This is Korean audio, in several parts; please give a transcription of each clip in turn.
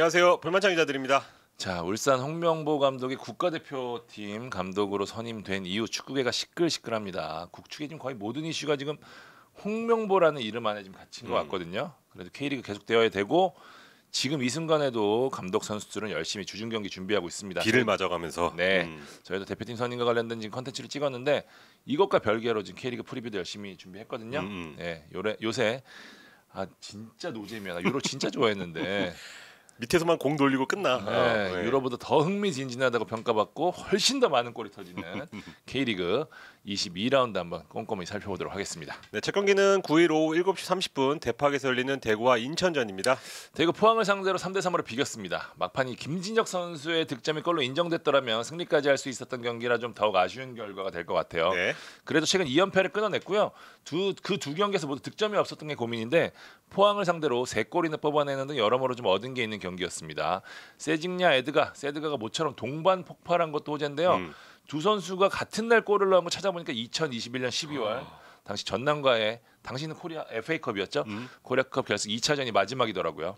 안녕하세요. 불만창 기자들입니다. 자, 울산 홍명보 감독이 국가대표팀 감독으로 선임된 이후 축구계가 시끌시끌합니다. 국축의 지금 거의 모든 이슈가 지금 홍명보라는 이름 안에 지금 갇힌 음. 것 같거든요. 그래도 K리그 계속 되어야 되고 지금 이 순간에도 감독 선수들은 열심히 주중 경기 준비하고 있습니다. 길을 맞아가면서 네 음. 저희도 대표팀 선임과 관련된 지금 컨텐츠를 찍었는데 이것과 별개로 지금 K리그 프리뷰도 열심히 준비했거든요. 음. 음. 네, 요래, 요새 아 진짜 노잼이야. 나 유로 진짜 좋아했는데 밑에서만 공 돌리고 끝나. 네, 어, 네. 유럽보다 더 흥미진진하다고 평가받고 훨씬 더 많은 골이 터지는 K리그 22라운드 한번 꼼꼼히 살펴보도록 하겠습니다. 네, 첫 경기는 9일 오후 7시 30분 대파에서 열리는 대구와 인천전입니다. 대구 포항을 상대로 3대 3으로 비겼습니다. 막판이 김진혁 선수의 득점이 걸로 인정됐더라면 승리까지 할 수 있었던 경기라 좀 더욱 아쉬운 결과가 될 것 같아요. 네. 그래도 최근 2연패를 끊어냈고요. 두 그두 그 경기에서 모두 득점이 없었던 게 고민인데 포항을 상대로 3골이나 뽑아내는 등 여러모로 좀 얻은 게 있는 경기 경기였습니다. 세징야 에드가 세드가가 모처럼 동반 폭발한 것도 호재인데요. 음. 두 선수가 같은 날 골을 넣은 거 찾아보니까 2021년 12월 아. 당시 전남과의 당시는 코리아 FA컵이었죠. 음. 코리아컵 결승 2차전이 마지막이더라고요.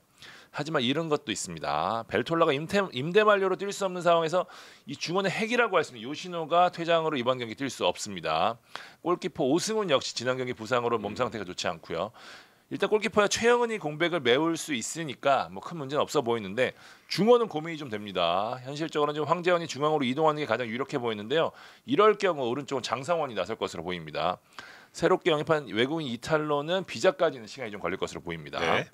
하지만 이런 것도 있습니다. 벨톨라가 임태, 임대 만료로 뛸 수 없는 상황에서 이 중원의 핵이라고 할 수 있는 요시노가 퇴장으로 이번 경기 뛸 수 없습니다. 골키퍼 오승훈 역시 지난 경기 부상으로 몸 음. 상태가 좋지 않고요. 일단 골키퍼야 최영은이 공백을 메울 수 있으니까 뭐 큰 문제는 없어 보이는데 중원은 고민이 좀 됩니다. 현실적으로는 지금 황재원이 중앙으로 이동하는 게 가장 유력해 보이는데요. 이럴 경우 오른쪽은 장상원이 나설 것으로 보입니다. 새롭게 영입한 외국인 이탈로는 비자까지는 시간이 좀 걸릴 것으로 보입니다. 네.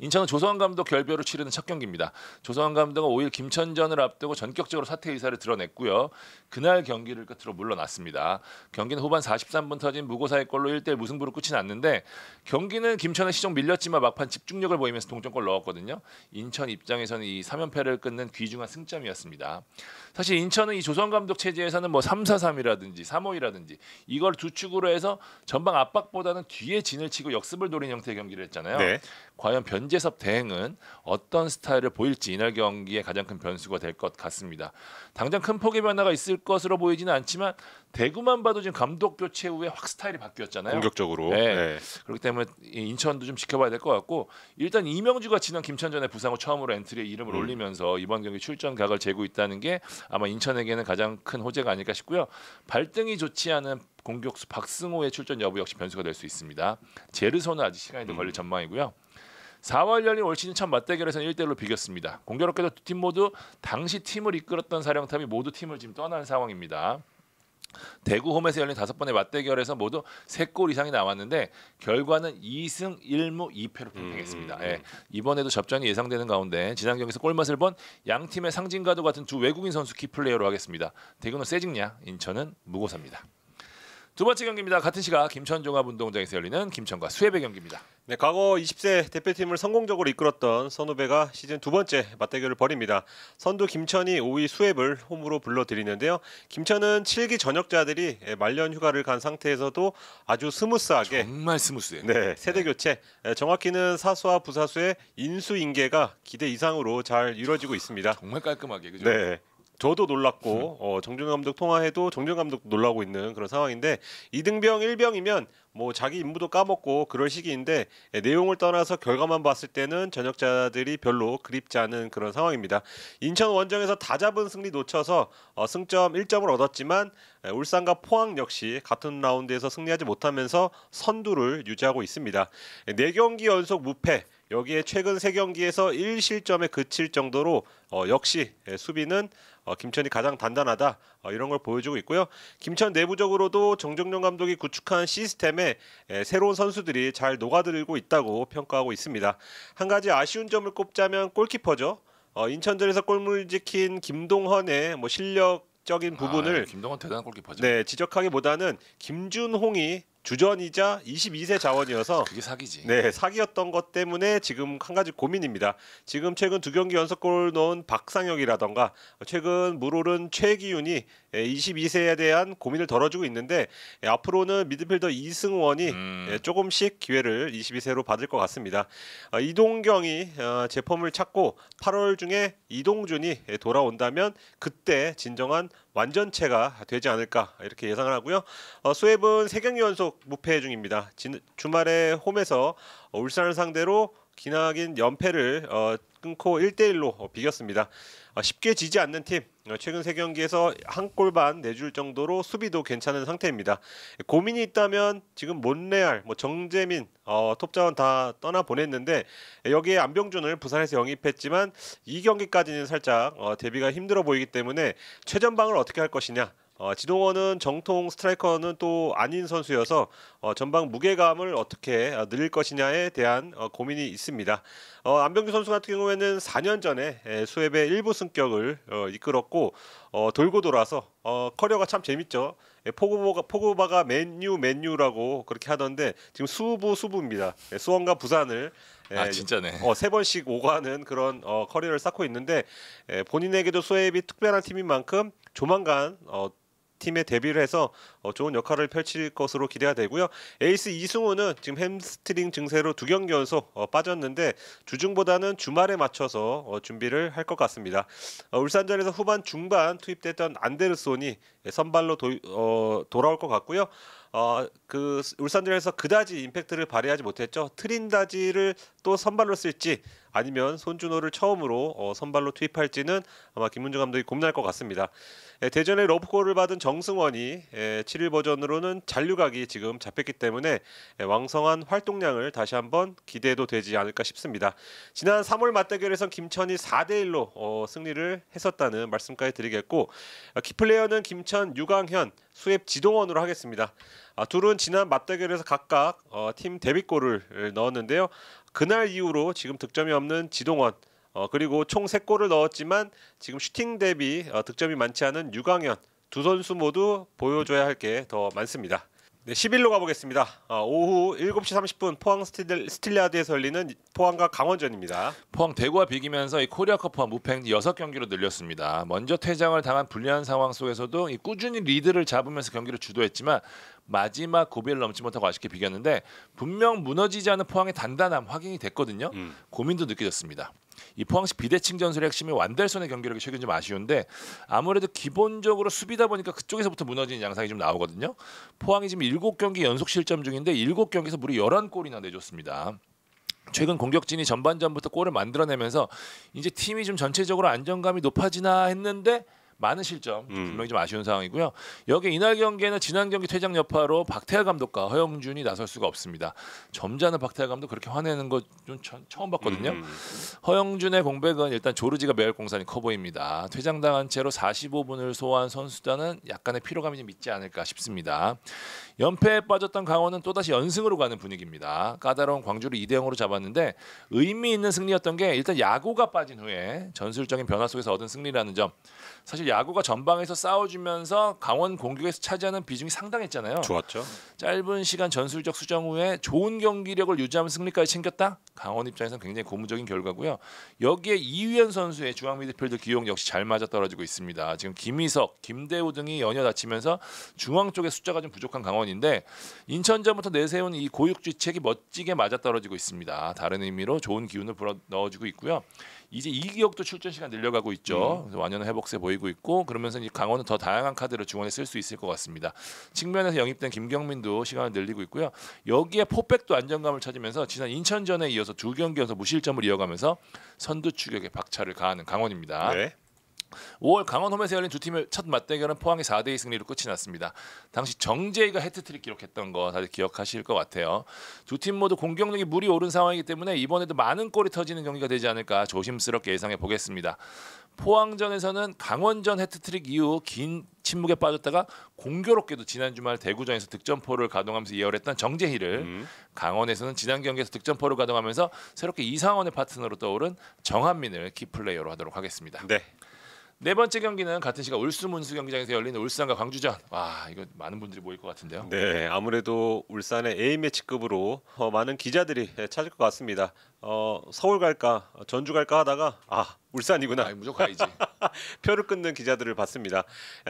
인천은 조성환 감독 결별을 치르는 첫 경기입니다. 조성환 감독은 5일 김천전을 앞두고 전격적으로 사퇴 의사를 드러냈고요. 그날 경기를 끝으로 물러났습니다. 경기는 후반 43분 터진 무고사의 골로 1대1 무승부로 끝이 났는데 경기는 김천의 시종 밀렸지만 막판 집중력을 보이면서 동점골 넣었거든요. 인천 입장에서는 이 3연패를 끊는 귀중한 승점이었습니다. 사실 인천은 이조선 감독 체제에서는 뭐 3-4-3이라든지 3 5 2라든지 이걸 두 축으로 해서 전방 압박보다는 뒤에 진을 치고 역습을 노린 형태의 경기를 했잖아요. 네. 과연 변재섭 대행은 어떤 스타일을 보일지 이날 경기에 가장 큰 변수가 될 것 같습니다. 당장 큰 폭의 변화가 있을 있을 것으로 보이지는 않지만 대구만 봐도 지금 감독 교체 후에 확 스타일이 바뀌었잖아요. 공격적으로. 네. 네. 그렇기 때문에 인천도 좀 지켜봐야 될 것 같고 일단 이명주가 지난 김천전에 부상 후 처음으로 엔트리에 이름을 음. 올리면서 이번 경기 출전 각을 재고 있다는 게 아마 인천에게는 가장 큰 호재가 아닐까 싶고요. 발등이 좋지 않은 공격수 박승호의 출전 여부 역시 변수가 될 수 있습니다. 제르소는 아직 시간이 더 음. 걸릴 전망이고요. 4월 열린 올 시즌 첫 맞대결에서는 1대1로 비겼습니다. 공교롭게도 두 팀 모두 당시 팀을 이끌었던 사령탑이 모두 팀을 지금 떠나는 상황입니다. 대구 홈에서 열린 다섯 번의 맞대결에서 모두 세 골 이상이 나왔는데 결과는 2승 1무 2패로 평행했습니다 음, 음. 예, 음. 이번에도 접전이 예상되는 가운데 지난 경기에서 골맛을 본 양 팀의 상징과도 같은 두 외국인 선수 키플레이어로 하겠습니다. 대구는 세징냐 인천은 무고사입니다. 두 번째 경기입니다. 같은 시각 김천 종합운동장에서 열리는 김천과 수해배 경기입니다. 네, 과거 20세 대표팀을 성공적으로 이끌었던 선후배가 시즌 두 번째 맞대결을 벌입니다. 선두 김천이 5위 수 h e 을 홈으로 불러들이는데요. 김천은 7기 전역자들이 말년 휴가를 간 상태에서도 아주 스무스하게 정말 스무스해요. 네, 세대 교체. 정확히는 사수와 부사수의 인수인계가 기대 이상으로 잘 이루어지고 있습니다. 정말 깔끔하게 그죠? 네. 저도 놀랐고 음. 어, 정준 감독 통화해도 정준 감독 놀라고 있는 그런 상황인데 이등병 1병이면 뭐 자기 임무도 까먹고 그럴 시기인데 예, 내용을 떠나서 결과만 봤을 때는 전역자들이 별로 그립지 않은 그런 상황입니다. 인천 원정에서 다 잡은 승리 놓쳐서 어, 승점 1점을 얻었지만 예, 울산과 포항 역시 같은 라운드에서 승리하지 못하면서 선두를 유지하고 있습니다. 4경기 예, 연속 무패 여기에 최근 세경기에서 1실점에 그칠 정도로 어, 역시 수비는 어, 김천이 가장 단단하다 어, 이런 걸 보여주고 있고요. 김천 내부적으로도 정정용 감독이 구축한 시스템에 에, 새로운 선수들이 잘 녹아들고 있다고 평가하고 있습니다. 한 가지 아쉬운 점을 꼽자면 골키퍼죠. 어, 인천전에서 골문을 지킨 김동헌의 뭐 실력 적인 아, 부분을 아, 김동원 대단한 골키퍼죠. 네 지적하기보다는 김준홍이 주전이자 22세 자원이어서 그게 사기지. 네, 사기였던 것 때문에 지금 한 가지 고민입니다. 지금 최근 두 경기 연속골 넣은 박상혁이라던가 최근 물오른 최기윤이 22세에 예, 대한 고민을 덜어주고 있는데 예, 앞으로는 미드필더 이승원이 음. 예, 조금씩 기회를 22세로 받을 것 같습니다. 어, 이동경이 어, 제품을 찾고 8월 중에 이동준이 돌아온다면 그때 진정한 완전체가 되지 않을까 이렇게 예상을 하고요. 수협은 어, 세 경기 연속 무패 중입니다. 주말에 홈에서 울산을 상대로 기나긴 연패를 끊고 1대1로 비겼습니다. 쉽게 지지 않는 팀 어, 최근 세 경기에서 한 골 반 내줄 정도로 수비도 괜찮은 상태입니다. 고민이 있다면 지금 몬레알, 뭐 정재민, 어, 톱자원 다 떠나 보냈는데 여기에 안병준을 부산에서 영입했지만 이 경기까지는 살짝 어, 데뷔가 힘들어 보이기 때문에 최전방을 어떻게 할 것이냐 어, 지동원은 정통 스트라이커는 또 아닌 선수여서 어, 전방 무게감을 어떻게 어, 늘릴 것이냐에 대한 어, 고민이 있습니다. 어, 안병규 선수 같은 경우에는 4년 전에 수협의 일부 승격을 어, 이끌었고 어, 돌고 돌아서 어, 커리어가 참 재밌죠. 예, 포그바가, 포그바가 맨유 맨유라고 그렇게 하던데 지금 수부 수부입니다. 예, 수원과 부산을 아 진짜네. 어, 세 번씩 오가는 그런 어, 커리어를 쌓고 있는데 본인에게도 소해비 특별한 팀인 만큼 조만간 어, 팀에 데뷔를 해서 어, 좋은 역할을 펼칠 것으로 기대가 되고요. 에이스 이승우는 지금 햄스트링 증세로 두 경기 연속 어, 빠졌는데 주중보다는 주말에 맞춰서 어, 준비를 할 것 같습니다. 울산전에서 후반 중반 투입됐던 안데르손이 예, 선발로 도, 어, 돌아올 것 같고요. 어, 그 울산전에서 그다지 임팩트를 발휘하지 못했죠. 트린다지를 또 선발로 쓸지 아니면 손준호를 처음으로 어, 선발로 투입할지는 아마 김문중 감독이 고민할 것 같습니다. 예, 대전의 러프콜을 받은 정승원이 7일 예, 버전으로는 잔류각이 지금 잡혔기 때문에 예, 왕성한 활동량을 다시 한번 기대도 되지 않을까 싶습니다. 지난 3월 맞대결에선 김천이 4대1로 어, 승리를 했었다는 말씀까지 드리겠고 어, 키플레이어는 김천 유광현 수앱 지동원으로 하겠습니다. 아, 둘은 지난 맞대결에서 각각 어, 팀 데뷔골을 넣었는데요. 그날 이후로 지금 득점이 없는 지동원 어, 그리고 총 3골을 넣었지만 지금 슈팅 대비 어, 득점이 많지 않은 유강현 두 선수 모두 보여줘야 할 게 더 많습니다. 네, 11로 가보겠습니다. 어, 오후 7시 30분 포항 스틸, 스틸리아드에서 열리는 포항과 강원전입니다. 포항 대구와 비기면서 이 코리아컵과 무팽 6경기로 늘렸습니다. 먼저 퇴장을 당한 불리한 상황 속에서도 이 꾸준히 리드를 잡으면서 경기를 주도했지만 마지막 고비를 넘지 못하고 아쉽게 비겼는데 분명 무너지지 않은 포항의 단단함 확인이 됐거든요. 음. 고민도 느껴졌습니다. 이 포항시 비대칭 전술의 핵심이 완달선의 경기력이 최근 좀 아쉬운데 아무래도 기본적으로 수비다 보니까 그쪽에서부터 무너지는 양상이 좀 나오거든요. 포항이 지금 일곱 경기 연속 실점 중인데 일곱 경기에서 무려 열한 골이나 내줬습니다. 최근 공격진이 전반전부터 골을 만들어내면서 이제 팀이 좀 전체적으로 안정감이 높아지나 했는데 많은 실점 음. 분명히 좀 아쉬운 상황이고요. 여기 이날 경기에는 지난 경기 퇴장 여파로 박태하 감독과 허영준이 나설 수가 없습니다. 점잖은 박태하 감독 그렇게 화내는 거 좀 처음 봤거든요. 음. 허영준의 공백은 일단 조르지가 매일 공산이 커 보입니다. 퇴장당한 채로 45분을 소화한 선수단은 약간의 피로감이 좀 있지 않을까 싶습니다. 연패에 빠졌던 강원은 또다시 연승으로 가는 분위기입니다. 까다로운 광주를 2대 0으로 잡았는데 의미 있는 승리였던 게 일단 야구가 빠진 후에 전술적인 변화 속에서 얻은 승리라는 점. 사실 야구가 전방에서 싸워주면서 강원 공격에서 차지하는 비중이 상당했잖아요. 좋았죠. 짧은 시간 전술적 수정 후에 좋은 경기력을 유지하면 승리까지 챙겼다. 강원 입장에서는 굉장히 고무적인 결과고요. 여기에 이유현 선수의 중앙 미드필드 기용 역시 잘 맞아 떨어지고 있습니다. 지금 김희석, 김대우 등이 연이어 다치면서 중앙 쪽에 숫자가 좀 부족한 강원인데 인천전부터 내세운 이 고육지책이 멋지게 맞아 떨어지고 있습니다. 다른 의미로 좋은 기운을 불어 넣어주고 있고요. 이제 이기혁도 출전 시간 늘려가고 있죠. 음. 완연한 회복세 보이고 있고. 있고 그러면서 이제 강원은 더 다양한 카드를 중원에 쓸 수 있을 것 같습니다. 측면에서 영입된 김경민도 시간을 늘리고 있고요. 여기에 포백도 안정감을 찾으면서 지난 인천전에 이어서 두 경기 연속 무실점을 이어가면서 선두 추격에 박차를 가하는 강원입니다. 네. 5월 강원 홈에서 열린 두 팀의 첫 맞대결은 포항의 4대2 승리로 끝이 났습니다. 당시 정재희가 해트트릭 기록했던 거 다들 기억하실 것 같아요. 두 팀 모두 공격력이 물이 오른 상황이기 때문에 이번에도 많은 골이 터지는 경기가 되지 않을까 조심스럽게 예상해 보겠습니다. 포항전에서는 강원전 해트트릭 이후 긴 침묵에 빠졌다가 공교롭게도 지난 주말 대구전에서 득점포를 가동하면서 예열했던 정재희를 음. 강원에서는 지난 경기에서 득점포를 가동하면서 새롭게 이상원의 파트너로 떠오른 정한민을 키플레이어로 하도록 하겠습니다. 네. 네 번째 경기는 같은 시간 울수문수 경기장에서 열린 울산과 광주전. 와 이거 많은 분들이 모일 것 같은데요. 네, 아무래도 울산의 A 매치급으로 어, 많은 기자들이 예, 찾을 것 같습니다. 어, 서울 갈까 전주 갈까 하다가 아 울산이구나. 아니, 무조건 가야지. 표를 끊는 기자들을 봤습니다.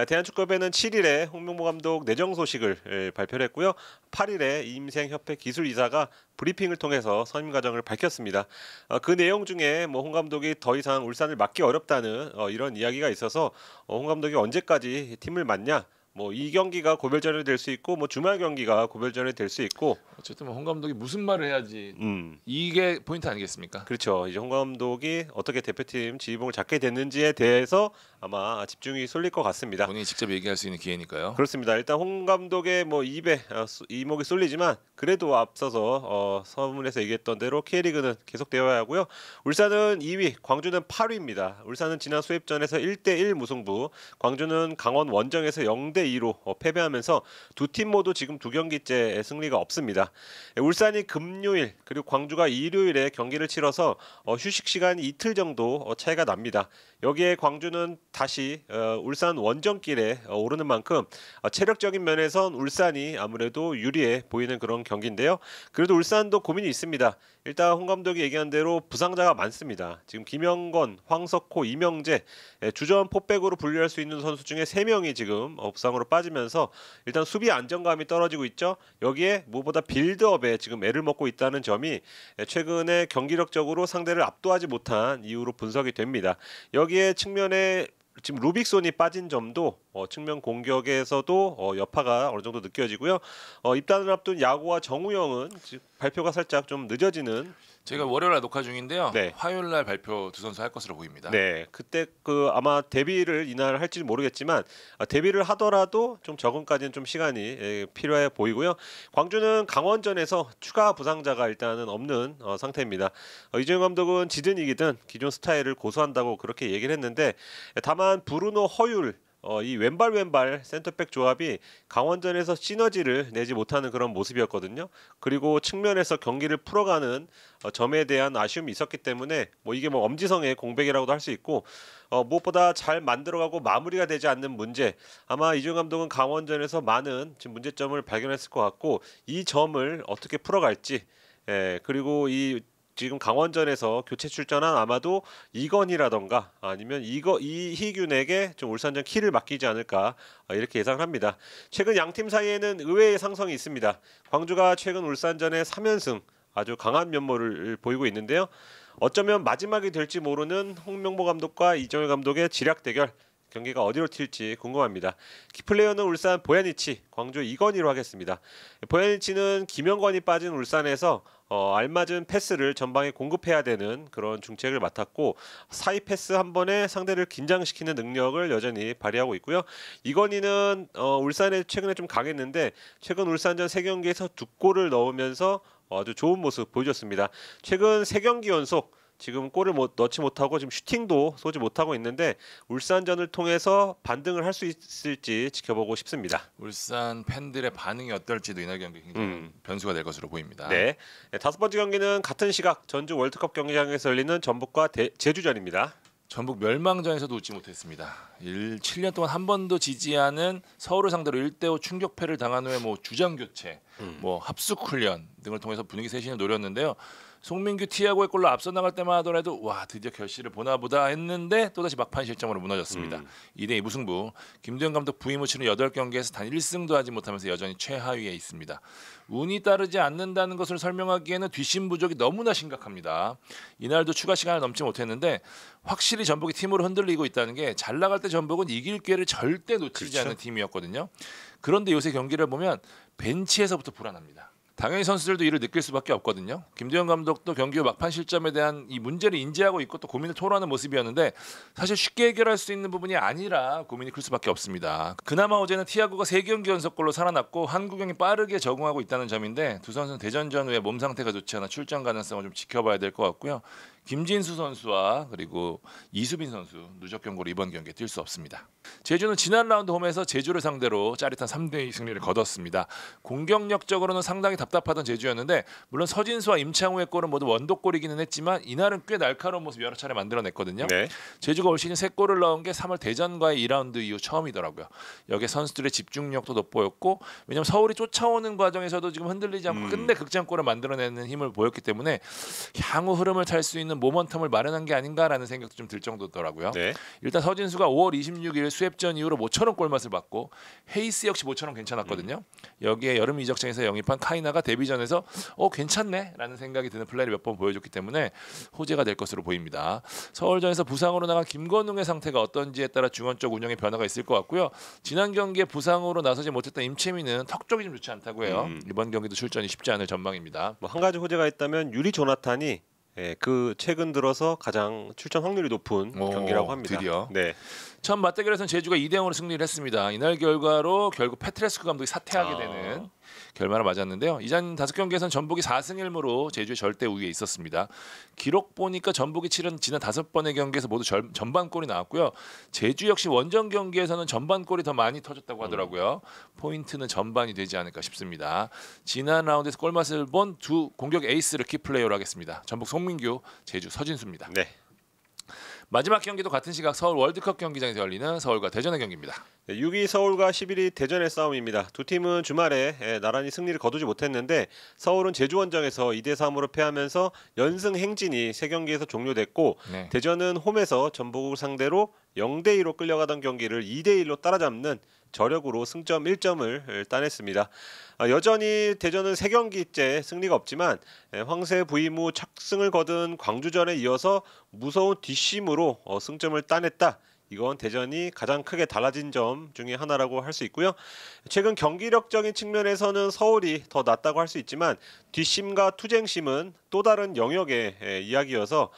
대한축구협회는 7일에 홍명보 감독 내정 소식을 예, 발표를 했고요. 8일에 임생협회 기술이사가 브리핑을 통해서 선임 과정을 밝혔습니다. 어, 그 내용 중에 뭐 홍 감독이 더 이상 울산을 맡기 어렵다는 어, 이런 이야기가 있어서 어, 홍 감독이 언제까지 팀을 맡냐 뭐이 경기가 고별전이 될 수 있고 뭐 주말 경기가 고별전이 될 수 있고 어쨌든 뭐홍 감독이 무슨 말을 해야지 음. 이게 포인트 아니겠습니까? 그렇죠. 이제 홍 감독이 어떻게 대표팀 지휘봉을 잡게 됐는지에 대해서 아마 집중이 쏠릴 것 같습니다. 본인이 직접 얘기할 수 있는 기회니까요. 그렇습니다. 일단 홍 감독의 뭐 입에 어, 이목이 쏠리지만 그래도 앞서서 어, 서문에서 얘기했던 대로 K리그는 계속되어야 하고요. 울산은 2위, 광주는 8위입니다. 울산은 지난 수입전에서 1대1 무승부, 광주는 강원 원정에서 0대 2로 어, 패배하면서 두 팀 모두 지금 두 경기째 승리가 없습니다. 예, 울산이 금요일 그리고 광주가 일요일에 경기를 치러서 어, 휴식 시간이 틀 정도 어, 차이가 납니다. 여기에 광주는 다시 어, 울산 원정길에 어, 오르는 만큼 어, 체력적인 면에선 울산이 아무래도 유리해 보이는 그런 경기인데요. 그래도 울산도 고민이 있습니다. 일단 홍 감독이 얘기한 대로 부상자가 많습니다. 지금 김영건, 황석호, 이명재 예, 주전 포백으로 분류할 수 있는 선수 중에 3명이 지금 부상으로 빠지면서 일단 수비 안정감이 떨어지고 있죠. 여기에 무엇보다 빌드업에 지금 애를 먹고 있다는 점이 예, 최근에 경기력적으로 상대를 압도하지 못한 이유로 분석이 됩니다. 여기 여기에 측면에 지금 루빅손이 빠진 점도 어, 측면 공격에서도 어, 여파가 어느 정도 느껴지고요. 어, 입단을 앞둔 야구와 정우영은 발표가 살짝 좀 늦어지는 제가 월요일 날 녹화 중인데요. 네. 화요일 날 발표 두 선수 할 것으로 보입니다. 네. 그때 그 아마 데뷔를 이날 할지 모르겠지만 아, 데뷔를 하더라도 좀 적응까지는 좀 시간이 예, 필요해 보이고요. 광주는 강원전에서 추가 부상자가 일단은 없는 어, 상태입니다. 어, 이재용 감독은 지든 이기든 기존 스타일을 고수한다고 그렇게 얘기를 했는데 다만 브루노 허율 어, 이 왼발 왼발 센터백 조합이 강원전에서 시너지를 내지 못하는 그런 모습이었거든요. 그리고 측면에서 경기를 풀어가는 어, 점에 대한 아쉬움이 있었기 때문에 뭐 이게 뭐 엄지성의 공백이라고도 할 수 있고 어, 무엇보다 잘 만들어가고 마무리가 되지 않는 문제. 아마 이준 감독은 강원전에서 많은 지금 문제점을 발견했을 것 같고 이 점을 어떻게 풀어갈지. 예, 그리고 이 지금 강원전에서 교체 출전한 아마도 이건이라던가 아니면 이거 이희균에게 좀 울산전 키를 맡기지 않을까 아, 이렇게 예상합니다. 을 최근 양팀 사이에는 의외의 상성이 있습니다. 광주가 최근 울산전에 3연승 아주 강한 면모를 보이고 있는데요. 어쩌면 마지막이 될지 모르는 홍명보 감독과 이정일 감독의 지략 대결 경기가 어디로 튈지 궁금합니다. 키플레이어는 울산 보야니치, 광주 이건희로 하겠습니다. 보야니치는 김영권이 빠진 울산에서 어, 알맞은 패스를 전방에 공급해야 되는 그런 중책을 맡았고 사이 패스 한 번에 상대를 긴장시키는 능력을 여전히 발휘하고 있고요. 이건희는 어, 울산에 최근에 좀 강했는데 최근 울산전 세경기에서두 골을 넣으면서 아주 좋은 모습 보여줬습니다. 최근 세경기 연속 지금 골을 못, 넣지 못하고 지금 슈팅도 쏘지 못하고 있는데 울산전을 통해서 반등을 할 수 있을지 지켜보고 싶습니다. 울산 팬들의 반응이 어떨지도 이날 경기 굉장히 음. 변수가 될 것으로 보입니다. 네. 네. 다섯 번째 경기는 같은 시각 전주 월드컵 경기장에서 열리는 전북과 대, 제주전입니다. 전북 멸망전에서도 웃지 못했습니다. 1, 7년 동안 한 번도 지지 않은 서울을 상대로 1대5 충격패를 당한 후에 뭐 주장 교체, 음. 뭐 합숙 훈련 등을 통해서 분위기 세신을 노렸는데요. 송민규 티아고의 골로 앞서 나갈 때만 하더라도 와 드디어 결실을 보나 보다 했는데 또다시 막판 실점으로 무너졌습니다. 음. 2대2 무승부. 김대현 감독 부임 후치는 8경기에서 단 1승도 하지 못하면서 여전히 최하위에 있습니다. 운이 따르지 않는다는 것을 설명하기에는 뒷심 부족이 너무나 심각합니다. 이날도 추가 시간을 넘지 못했는데 확실히 전북이 팀으로 흔들리고 있다는 게 잘 나갈 때 전북은 이길 기회를 절대 놓치지 그렇죠. 않는 팀이었거든요. 그런데 요새 경기를 보면 벤치에서부터 불안합니다. 당연히 선수들도 이를 느낄 수밖에 없거든요. 김대현 감독도 경기 의 막판 실점에 대한 이 문제를 인지하고 있고 또 고민을 토로하는 모습이었는데 사실 쉽게 해결할 수 있는 부분이 아니라 고민이 클 수밖에 없습니다. 그나마 어제는 티아고가 세경기 연속골로 살아났고 한국형이 빠르게 적응하고 있다는 점인데 두 선수는 대전전 후에 몸 상태가 좋지 않아 출전 가능성을 좀 지켜봐야 될 것 같고요. 김진수 선수와 그리고 이수빈 선수 누적 경고로 이번 경기에 뛸 수 없습니다. 제주는 지난 라운드 홈에서 제주를 상대로 짜릿한 3대2 승리를 거뒀습니다. 공격력적으로는 상당히 답답하던 제주였는데 물론 서진수와 임창우의 골은 모두 원도골이기는 했지만 이날은 꽤 날카로운 모습 여러 차례 만들어냈거든요. 네. 제주가 올 시즌 3골을 넣은 게 3월 대전과의 2라운드 이후 처음이더라고요. 여기 선수들의 집중력도 돋보였고 왜냐하면 서울이 쫓아오는 과정에서도 지금 흔들리지 않고 음. 끝내 극장골을 만들어내는 힘을 보였기 때문에 향후 흐름을 탈 수 있는 있는 모멘텀을 마련한 게 아닌가라는 생각도 좀 들 정도더라고요. 네. 일단 서진수가 5월 26일 수협전 이후로 모처원 골맛을 받고 헤이스 역시 모처원 괜찮았거든요. 음. 여기에 여름 이적장에서 영입한 카이나가 데뷔전에서 어 괜찮네라는 생각이 드는 플레이를 몇 번 보여줬기 때문에 호재가 될 것으로 보입니다. 서울전에서 부상으로 나간 김건웅의 상태가 어떤지에 따라 중원 쪽 운영의 변화가 있을 것 같고요. 지난 경기에 부상으로 나서지 못했던 임채민은 턱 쪽이 좀 좋지 않다고 해요. 음. 이번 경기도 출전이 쉽지 않을 전망입니다. 뭐한 가지 호재가 있다면 유리 조나탄이 예, 그 최근 들어서 가장 출전 확률이 높은 오, 경기라고 합니다. 드디어. 네. 처음 맞대결에서는 제주가 2대 0으로 승리를 했습니다. 이날 결과로 결국 페트레스크 감독이 사퇴하게 아. 되는 결말을 맞았는데요. 이전 다섯 경기에서는 전북이 4승 1무로 제주의 절대 우위에 있었습니다. 기록 보니까 전북이 치른 지난 5 번의 경기에서 모두 절, 전반골이 나왔고요. 제주 역시 원정 경기에서는 전반골이 더 많이 터졌다고 하더라고요. 음. 포인트는 전반이 되지 않을까 싶습니다. 지난 라운드에서 골맛을 본 두 공격 에이스를 키플레이어로 하겠습니다. 전북 송민규, 제주 서진수입니다. 네. 마지막 경기도 같은 시각 서울 월드컵 경기장에서 열리는 서울과 대전의 경기입니다. 6위 서울과 11위 대전의 싸움입니다. 두 팀은 주말에 예, 나란히 승리를 거두지 못했는데 서울은 제주 원정에서 2대 3으로 패하면서 연승 행진이 세 경기에서 종료됐고 네. 대전은 홈에서 전북을 상대로 0대 2로 끌려가던 경기를 2대 1로 따라잡는 저력으로 승점 1점을 따냈습니다. 아, 여전히 대전은 3경기째 승리가 없지만 황세 부임 후 착승을 거둔 광주전에 이어서 무서운 뒷심으로 어, 승점을 따냈다. 이건 대전이 가장 크게 달라진 점 중에 하나라고 할 수 있고요. 최근 경기력적인 측면에서는 서울이 더 낫다고 할 수 있지만 뒷심과 투쟁심은 또 다른 영역의 이야기여서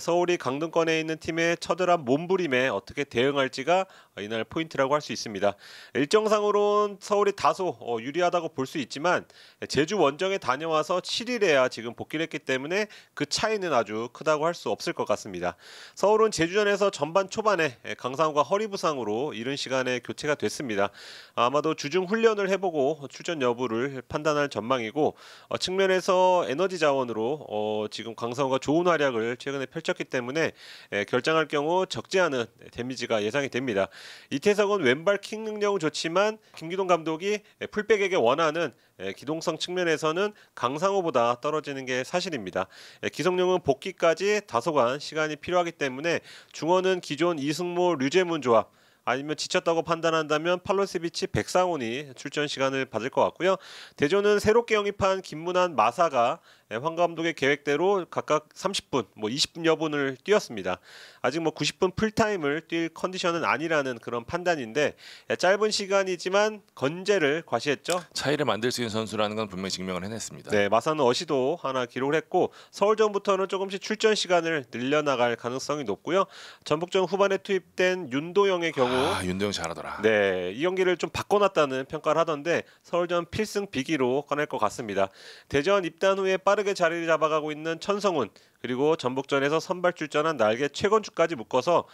서울이 강등권에 있는 팀의 처절한 몸부림에 어떻게 대응할지가 이날 포인트라고 할 수 있습니다. 일정상으론 서울이 다소 어, 유리하다고 볼 수 있지만 제주 원정에 다녀와서 7일에야 지금 복귀를 했기 때문에 그 차이는 아주 크다고 할 수 없을 것 같습니다. 서울은 제주전에서 전반 초반에 강상우가 허리 부상으로 이른 시간에 교체가 됐습니다. 아마도 주중 훈련을 해보고 출전 여부를 판단할 전망이고 어, 측면에서 에너지 자원으로 어, 지금 강성호가 좋은 활약을 최근에 펼쳤기 때문에 에, 예, 결정할 경우 적지 않은 데미지가 예상이 됩니다. 이태석은 왼발 킹 능력은 좋지만 김기동 감독이 예, 풀백에게 원하는 예, 기동성 측면에서는 강상호보다 떨어지는 게 사실입니다. 예, 기성용은 복귀까지 다소간 시간이 필요하기 때문에 중원은 기존 이승모 류재문 조합 아니면 지쳤다고 판단한다면 팔로세비치 백상훈이 출전 시간을 받을 것 같고요. 대전은 새롭게 영입한 김문환 마사가 네, 황 감독의 계획대로 각각 30분, 뭐 20분 여분을 뛰었습니다. 아직 뭐 90분 풀타임을 뛸 컨디션은 아니라는 그런 판단인데 예, 짧은 시간이지만 건재를 과시했죠. 차이를 만들 수 있는 선수라는 건 분명히 증명을 해냈습니다. 네, 마산은 어시도 하나 기록을 했고 서울전부터는 조금씩 출전 시간을 늘려나갈 가능성이 높고요. 전북전 후반에 투입된 윤도영의 경우 아, 윤도영 잘하더라. 네, 이 경기를 좀 바꿔놨다는 평가를 하던데 서울전 필승 비기로 꺼낼 것 같습니다. 대전 입단 후에 빠 빠르게 자리를 잡아가고 있는 천성훈 그리고 전북전에서 선발 출전한 날개 최건주까지 묶어서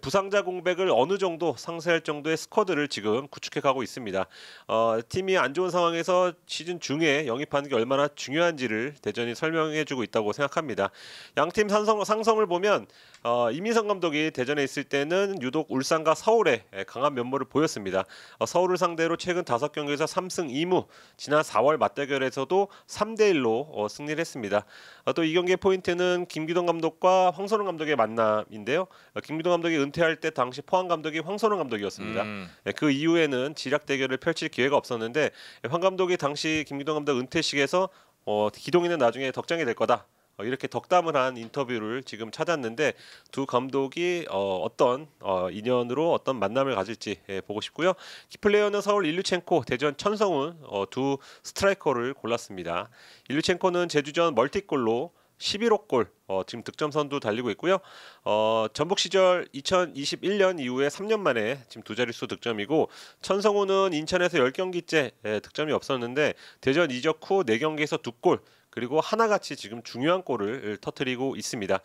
부상자 공백을 어느 정도 상쇄할 정도의 스쿼드를 지금 구축해 가고 있습니다. 어, 팀이 안 좋은 상황에서 시즌 중에 영입하는 게 얼마나 중요한지를 대전이 설명해 주고 있다고 생각합니다. 양팀 상성, 상성을 보면 어, 이민성 감독이 대전에 있을 때는 유독 울산과 서울에 강한 면모를 보였습니다. 어, 서울을 상대로 최근 5경기에서 3승 2무 지난 4월 맞대결에서도 3대 1로 어, 승리를 했습니다. 어, 또이 경기의 포인트는 이번에는 김기동 감독과 황선홍 감독의 만남인데요. 어, 김기동 감독이 은퇴할 때 당시 포항 감독이 황선홍 감독이었습니다. 음. 네, 그 이후에는 지략 대결을 펼칠 기회가 없었는데 예, 황 감독이 당시 김기동 감독 은퇴식에서 어, 기동이는 나중에 덕장이 될 거다. 어, 이렇게 덕담을 한 인터뷰를 지금 찾았는데 두 감독이 어, 떤 어, 인연으로 어떤 만남을 가질지 예, 보고 싶고요. 키플레이어는 서울 일류첸코, 대전 천성훈 어, 두 스트라이커를 골랐습니다. 일류첸코는 제주전 멀티골로 11호 골 어, 지금 득점 선두 달리고 있고요. 어, 전북 시절 2021년 이후에 3년 만에 지금 두 자릿수 득점이고 천성호는 인천에서 10경기째 예, 득점이 없었는데 대전 이적 후 4경기에서 2골 그리고 하나같이 지금 중요한 골을 터뜨리고 있습니다.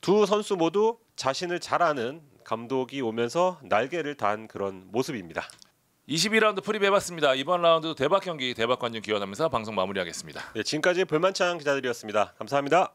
두 선수 모두 자신을 잘 아는 감독이 오면서 날개를 단 그런 모습입니다. 22라운드 프리뷰 해봤습니다. 이번 라운드도 대박 경기, 대박 관중 기원하면서 방송 마무리하겠습니다. 네, 지금까지 불만찬 기자들이었습니다. 감사합니다.